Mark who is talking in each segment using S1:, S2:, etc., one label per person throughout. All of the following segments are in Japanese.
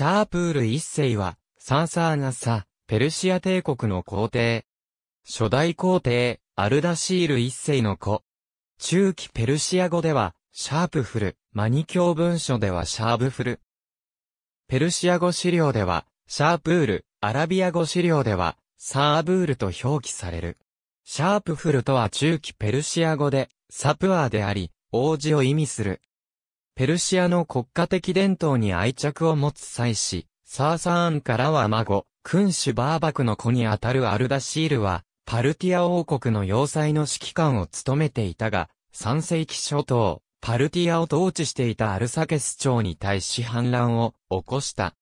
S1: シャープール一世は、サンサーナサ、ペルシア帝国の皇帝。初代皇帝、アルダシール一世の子。中期ペルシア語では、シャープフル、マニ教文書ではシャーブフル。ペルシア語資料では、シャープール、アラビア語資料では、サーブールと表記される。シャープフルとは中期ペルシア語で、サプアーであり、王子を意味する。ペルシアの国家的伝統に愛着を持つ祭司、サーサーンからは孫、君主バーバクの子にあたるアルダシールは、パルティア王国の要塞の指揮官を務めていたが、3世紀初頭、パルティアを統治していたアルサケス朝に対し反乱を起こした。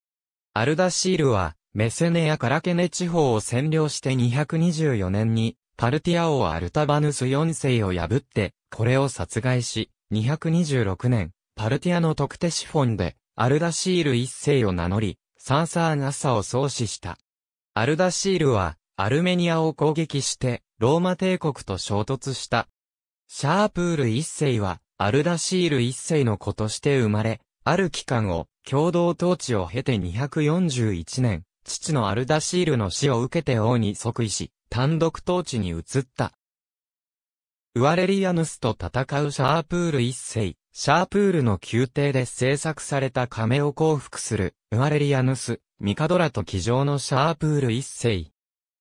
S1: アルダシールは、メセネやカラケネ地方を占領して224年に、パルティア王アルタバヌス4世を破って、これを殺害し、226年、パルティアの特定シフォンで、アルダシール一世を名乗り、サンサーン・ッサを創始した。アルダシールは、アルメニアを攻撃して、ローマ帝国と衝突した。シャープール一世は、アルダシール一世の子として生まれ、ある期間を、共同統治を経て241年、父のアルダシールの死を受けて王に即位し、単独統治に移った。ウアレリアヌスと戦うシャープール一世。シャープールの宮廷で制作された亀を降伏する、ウアレリアヌス、ミカドラと騎乗のシャープール一世。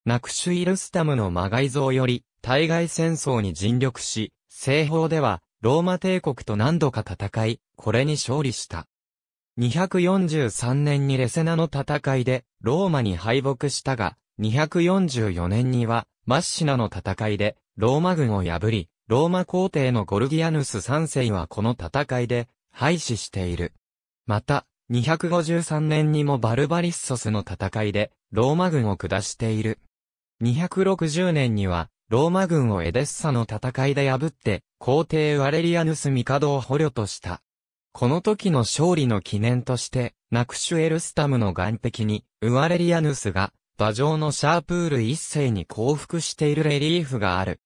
S1: ナクシュイルスタムの魔改造より、対外戦争に尽力し、西方では、ローマ帝国と何度か戦い、これに勝利した。243年にレセナの戦いで、ローマに敗北したが、244年には、マッシナの戦いで、ローマ軍を破り、ローマ皇帝のゴルギアヌス3世はこの戦いで廃止している。また、253年にもバルバリッソスの戦いでローマ軍を下している。260年にはローマ軍をエデッサの戦いで破って皇帝ワレリアヌス帝を捕虜とした。この時の勝利の記念として、ナクシュエルスタムの岸壁に、ウワレリアヌスが、馬上のシャープール一世に降伏しているレリーフがある。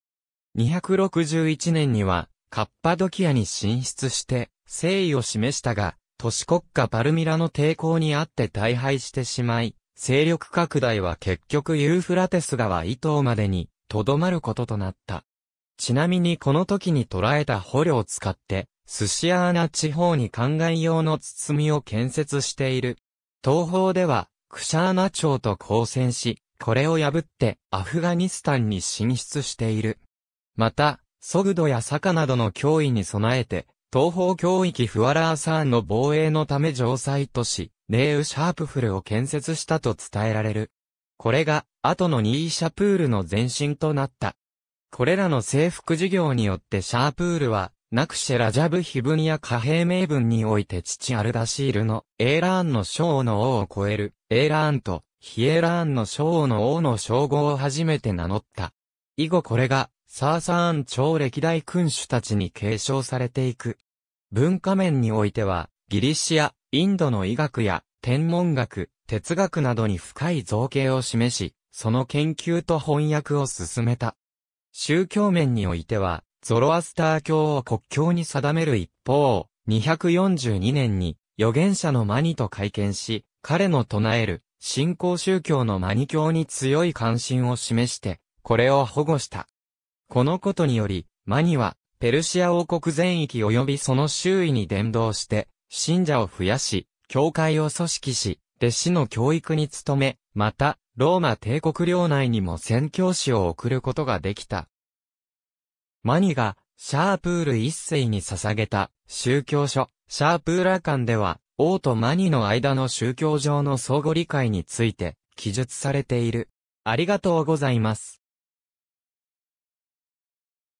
S1: 261年には、カッパドキアに進出して、誠意を示したが、都市国家パルミラの抵抗にあって大敗してしまい、勢力拡大は結局ユーフラテス川伊東までに、とどまることとなった。ちなみにこの時に捉えた捕虜を使って、寿司ー穴地方に灌漑用の包みを建設している。東方では、クシャーナ朝と交戦し、これを破ってアフガニスタンに進出している。また、速度や坂などの脅威に備えて、東方教域フワラーサーンの防衛のため城塞都市、レーウ・シャープフルを建設したと伝えられる。これが、後のニーシャプールの前身となった。これらの征服事業によってシャープールは、ナクシェラジャブヒブニア貨幣名分において父アルダシールのエーラーンの章の王を超えるエーラーンとヒエラーンの章の王の称号を初めて名乗った。以後これがサーサーン朝歴代君主たちに継承されていく。文化面においては、ギリシア、インドの医学や天文学、哲学などに深い造形を示し、その研究と翻訳を進めた。宗教面においては、ゾロアスター教を国教に定める一方、242年に預言者のマニと会見し、彼の唱える信仰宗教のマニ教に強い関心を示して、これを保護した。このことにより、マニは、ペルシア王国全域及びその周囲に伝道して、信者を増やし、教会を組織し、弟子の教育に努め、また、ローマ帝国領内にも宣教師を送ることができた。マニが、シャープール一世に捧げた、宗教書、シャープーラ館では、王とマニの間の宗教上の相互理解について、記述されている。ありがとうございます。